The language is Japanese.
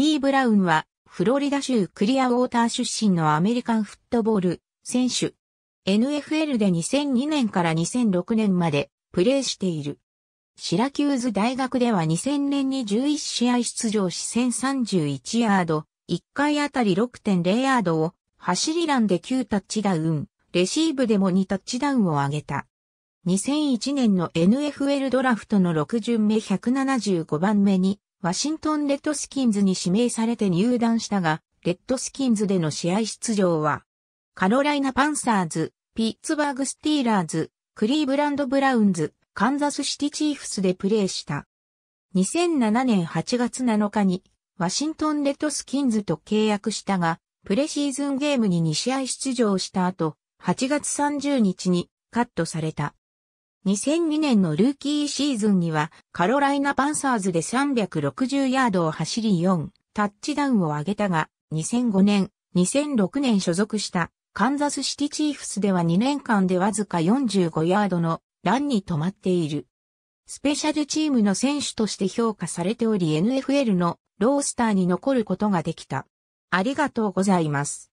ィー・ブラウンは、フロリダ州クリアウォーター出身のアメリカンフットボール選手。NFL で2002年から2006年までプレーしている。シラキューズ大学では2000年に11試合出場し1031ヤード、1回あたり6.0ヤードを、走りランで9タッチダウン、レシーブでも2タッチダウンを上げた。2001年の NFL ドラフトの6巡目175番目にワシントン・レッドスキンズに指名されて入団したが、レッドスキンズでの試合出場は、カロライナ・パンサーズ、ピッツバーグ・スティーラーズ、クリーブランド・ブラウンズ、カンザスシティ・チーフスでプレーした。2007年8月7日に、ワシントン・レッドスキンズと契約したが、プレシーズンゲームに2試合出場した後、8月30日にカットされた。2002年のルーキーシーズンにはカロライナパンサーズで360ヤードを走り4タッチダウンを挙げたが2005年、2006年所属したカンザスシティチーフスでは2年間でわずか45ヤードのランに止まっている。スペシャルチームの選手として評価されており NFL のロースターに残ることができた。ありがとうございます。